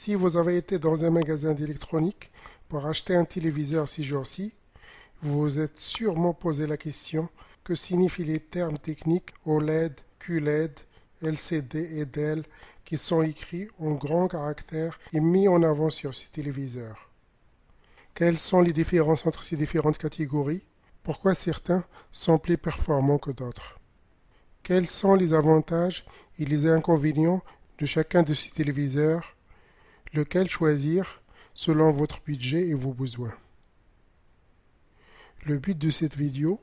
Si vous avez été dans un magasin d'électronique pour acheter un téléviseur ces jours-ci, vous vous êtes sûrement posé la question que signifient les termes techniques OLED, QLED, LCD et DEL qui sont écrits en grand caractère et mis en avant sur ces téléviseurs. Quelles sont les différences entre ces différentes catégories Pourquoi certains sont plus performants que d'autres Quels sont les avantages et les inconvénients de chacun de ces téléviseurs lequel choisir selon votre budget et vos besoins. Le but de cette vidéo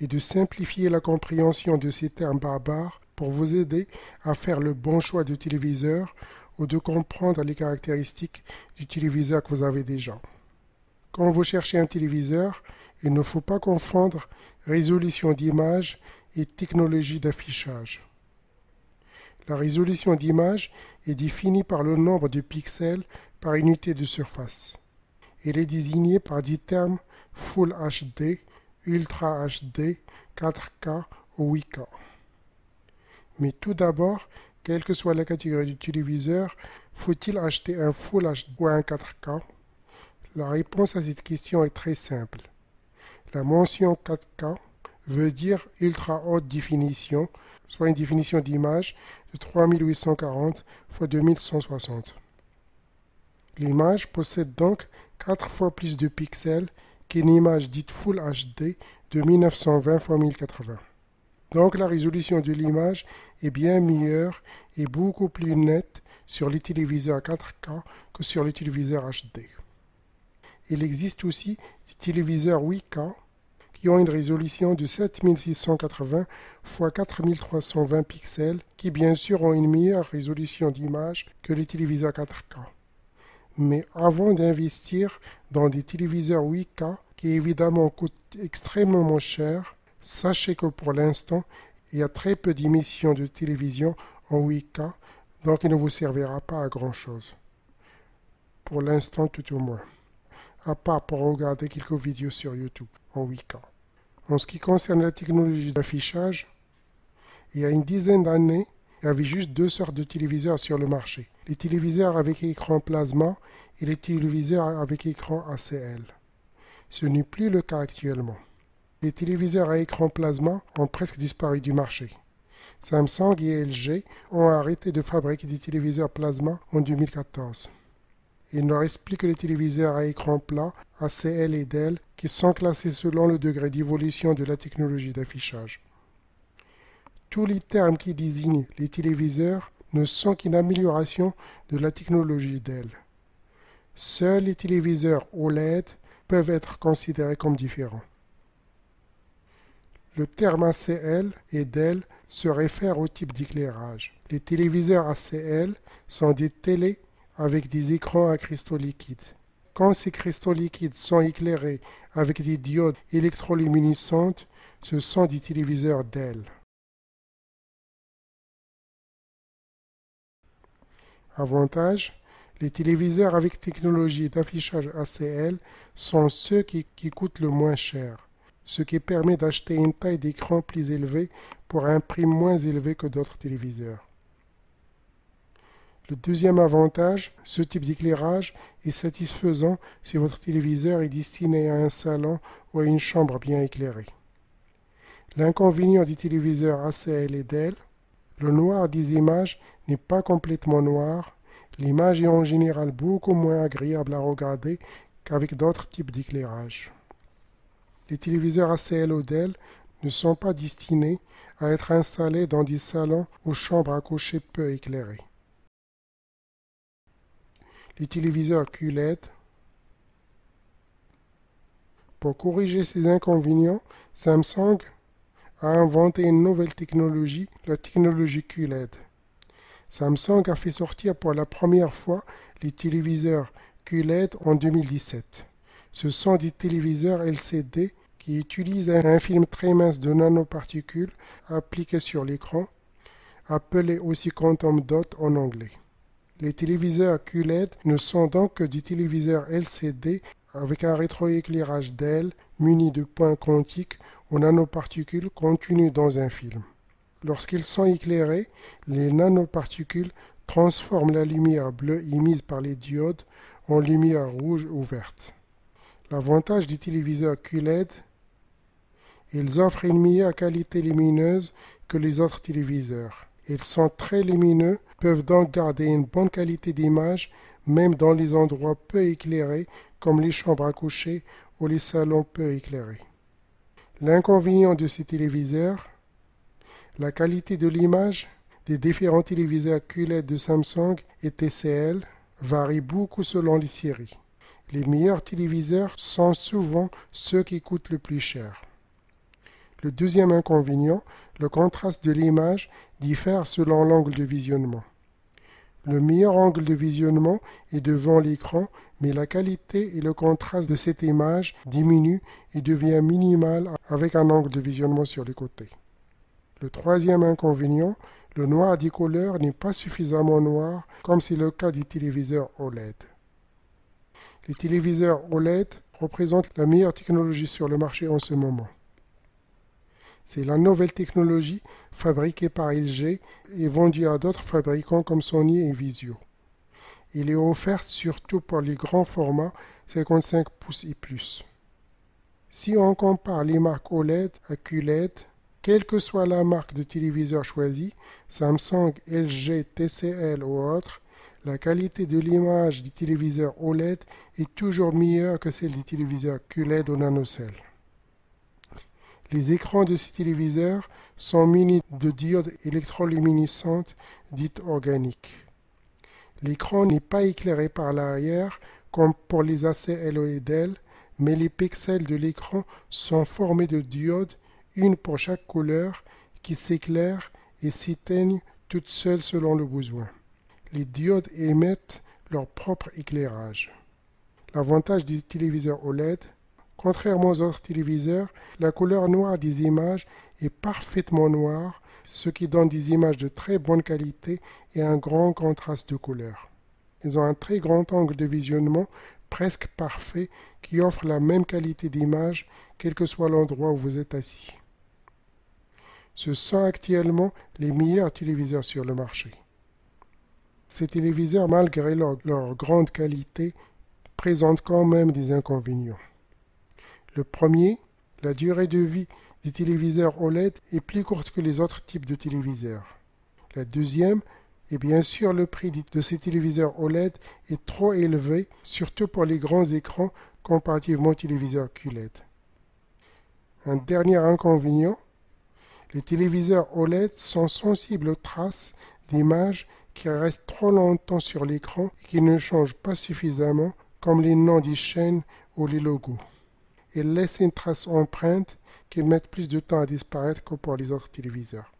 est de simplifier la compréhension de ces termes barbares pour vous aider à faire le bon choix de téléviseur ou de comprendre les caractéristiques du téléviseur que vous avez déjà. Quand vous cherchez un téléviseur, il ne faut pas confondre résolution d'image et technologie d'affichage. La résolution d'image est définie par le nombre de pixels par unité de surface. Elle est désignée par des termes Full HD, Ultra HD, 4K ou 8K. Mais tout d'abord, quelle que soit la catégorie du téléviseur, faut-il acheter un Full HD ou un 4K La réponse à cette question est très simple. La mention 4K veut dire ultra haute définition, soit une définition d'image de 3840 x 2160. L'image possède donc 4 fois plus de pixels qu'une image dite Full HD de 1920 x 1080. Donc la résolution de l'image est bien meilleure et beaucoup plus nette sur les téléviseurs 4K que sur les téléviseurs HD. Il existe aussi des téléviseurs 8K qui ont une résolution de 7680 x 4320 pixels, qui bien sûr ont une meilleure résolution d'image que les téléviseurs 4K. Mais avant d'investir dans des téléviseurs 8K, qui évidemment coûtent extrêmement cher, sachez que pour l'instant, il y a très peu d'émissions de télévision en 8K, donc il ne vous servira pas à grand-chose. Pour l'instant tout au moins à part pour regarder quelques vidéos sur YouTube en 8K. En ce qui concerne la technologie d'affichage, il y a une dizaine d'années, il y avait juste deux sortes de téléviseurs sur le marché. Les téléviseurs avec écran plasma et les téléviseurs avec écran ACL. Ce n'est plus le cas actuellement. Les téléviseurs à écran plasma ont presque disparu du marché. Samsung et LG ont arrêté de fabriquer des téléviseurs plasma en 2014. Il ne reste que les téléviseurs à écran plat, ACL et Dell, qui sont classés selon le degré d'évolution de la technologie d'affichage. Tous les termes qui désignent les téléviseurs ne sont qu'une amélioration de la technologie DEL. Seuls les téléviseurs OLED peuvent être considérés comme différents. Le terme ACL et DEL se réfère au type d'éclairage. Les téléviseurs ACL sont des télé avec des écrans à cristaux liquides. Quand ces cristaux liquides sont éclairés avec des diodes électroluminescentes, ce sont des téléviseurs DELL. Avantage les téléviseurs avec technologie d'affichage ACL sont ceux qui, qui, coûtent le moins cher, ce qui permet d'acheter une taille d'écran plus élevée pour un prix moins élevé que d'autres téléviseurs. Le deuxième avantage, ce type d'éclairage est satisfaisant si votre téléviseur est destiné à un salon ou à une chambre bien éclairée. L'inconvénient du téléviseur ACL et DEL, le noir des images n'est pas complètement noir, l'image est en général beaucoup moins agréable à regarder qu'avec d'autres types d'éclairage. Les téléviseurs ACL ou DEL ne sont pas destinés à être installés dans des salons ou chambres à coucher peu éclairées les téléviseurs QLED. Pour corriger ces inconvénients, Samsung a inventé une nouvelle technologie, la technologie QLED. Samsung a fait sortir pour la première fois les téléviseurs QLED en 2017. Ce sont des téléviseurs LCD qui utilisent un film très mince de nanoparticules appliqué sur l'écran, appelé aussi quantum dot en anglais. Les téléviseurs QLED ne sont donc que des téléviseurs LCD avec un rétroéclairage d'aile muni de points quantiques aux nanoparticules contenues dans un film. Lorsqu'ils sont éclairés, les nanoparticules transforment la lumière bleue émise par les diodes en lumière rouge ou verte. L'avantage des téléviseurs QLED, ils offrent une meilleure qualité lumineuse que les autres téléviseurs. Ils sont très lumineux peuvent donc garder une bonne qualité d'image même dans les endroits peu éclairés comme les chambres à coucher ou les salons peu éclairés. L'inconvénient de ces téléviseurs, la qualité de l'image des différents téléviseurs QLED de Samsung et TCL varie beaucoup selon les séries. Les meilleurs téléviseurs sont souvent ceux qui coûtent le plus cher. Le deuxième inconvénient, le contraste de l'image diffère selon l'angle de visionnement. Le meilleur angle de visionnement est devant l'écran, mais la qualité et le contraste de cette image diminuent et devient minimal avec un angle de visionnement sur les côtés. Le troisième inconvénient, le noir des couleurs n'est pas suffisamment noir comme c'est le cas des téléviseurs OLED. Les téléviseurs OLED représentent la meilleure technologie sur le marché en ce moment. C'est la nouvelle technologie fabriquée par LG et vendue à d'autres fabricants comme Sony et Visio. Il est offerte surtout pour les grands formats 55 pouces et plus. Si on compare les marques OLED à QLED, quelle que soit la marque de téléviseur choisie, Samsung, LG, TCL ou autre, la qualité de l'image du téléviseur OLED est toujours meilleure que celle du téléviseur QLED ou nanocell. Les écrans de ces téléviseurs sont munis de diodes électroluminescentes dites organiques. L'écran n'est pas éclairé par l'arrière comme pour les AC LOEDL, mais les pixels de l'écran sont formés de diodes, une pour chaque couleur, qui s'éclairent et s'éteignent toutes seules selon le besoin. Les diodes émettent leur propre éclairage. L'avantage des téléviseurs OLED Contrairement aux autres téléviseurs, la couleur noire des images est parfaitement noire, ce qui donne des images de très bonne qualité et un grand contraste de couleurs. Ils ont un très grand angle de visionnement presque parfait qui offre la même qualité d'image quel que soit l'endroit où vous êtes assis. Ce sont actuellement les meilleurs téléviseurs sur le marché. Ces téléviseurs, malgré leur, leur grande qualité, présentent quand même des inconvénients. Le premier, la durée de vie des téléviseurs OLED est plus courte que les autres types de téléviseurs. La deuxième est bien sûr le prix de ces téléviseurs OLED est trop élevé, surtout pour les grands écrans comparativement aux téléviseurs QLED. Un dernier inconvénient, les téléviseurs OLED sont sensibles aux traces d'images qui restent trop longtemps sur l'écran et qui ne changent pas suffisamment comme les noms des chaînes ou les logos et laisse une trace empreinte qui met plus de temps à disparaître que pour les autres téléviseurs.